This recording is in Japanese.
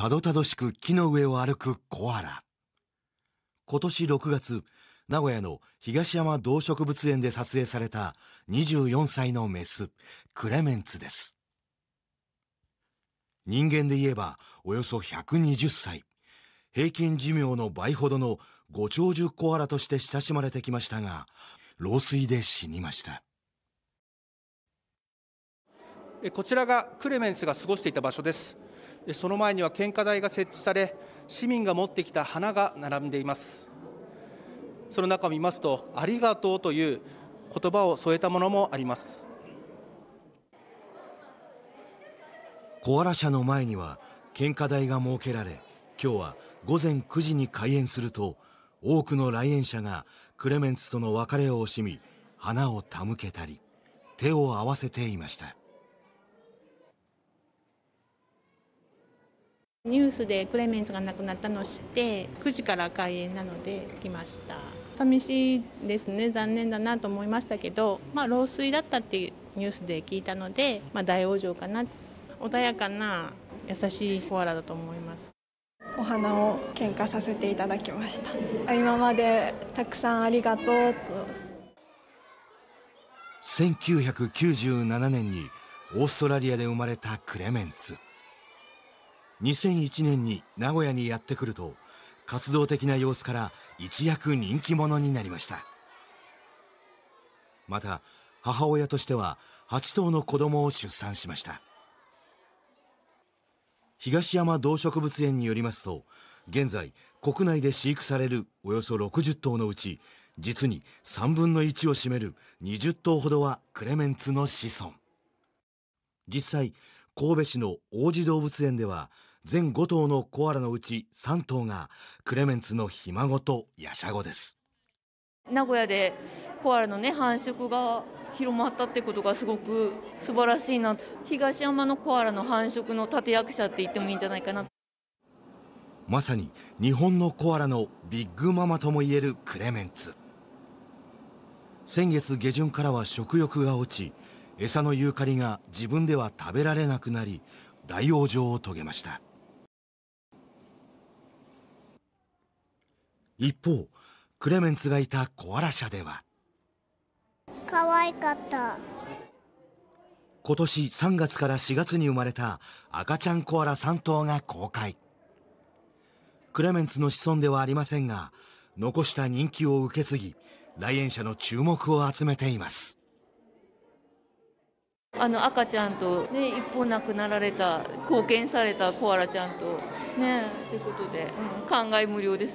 たどたどしく木の上を歩くコアラ。今年6月、名古屋の東山動植物園で撮影された24歳のメス、クレメンツです。人間で言えばおよそ120歳。平均寿命の倍ほどのご長寿コアラとして親しまれてきましたが、老衰で死にました。こちらがクレメンスが過ごしていた場所です。その前には献花台が設置され市民が持ってきた花が並んでいますその中を見ますとありがとうという言葉を添えたものもありますコアラ社の前には献花台が設けられ今日は午前9時に開園すると多くの来園者がクレメンツとの別れを惜しみ花を手向けたり手を合わせていましたニュースでクレメンツが亡くなったのを知って9時から開演なので来ました寂しいですね残念だなと思いましたけど、まあ、老衰だったっていうニュースで聞いたので、まあ、大往生かな穏やかな優しいコアラだと思いますお花を献花させていただきました今までたくさんありがとうと1997年にオーストラリアで生まれたクレメンツ2001年に名古屋にやってくると活動的な様子から一躍人気者になりましたまた母親としては8頭の子供を出産しました東山動植物園によりますと現在国内で飼育されるおよそ60頭のうち実に3分の1を占める20頭ほどはクレメンツの子孫実際神戸市の王子動物園では全5頭のコアラのうち3頭がクレメンツのひ孫とヤシャゴです名古屋でコアラのね繁殖が広まったってことがすごく素晴らしいな東山のコアラの繁殖の立役者って言ってもいいんじゃないかなまさに日本のコアラのビッグママともいえるクレメンツ先月下旬からは食欲が落ち餌のユーカリが自分では食べられなくなり大往生を遂げました一方クレメンツがいたコアラ社では可愛かった今年3月から4月に生まれた赤ちゃんコアラ3頭が公開クレメンツの子孫ではありませんが残した人気を受け継ぎ来園者の注目を集めていますあの赤ちゃんと、ね、一歩亡くなられた貢献されたコアラちゃんとねということで、うん、感慨無量です。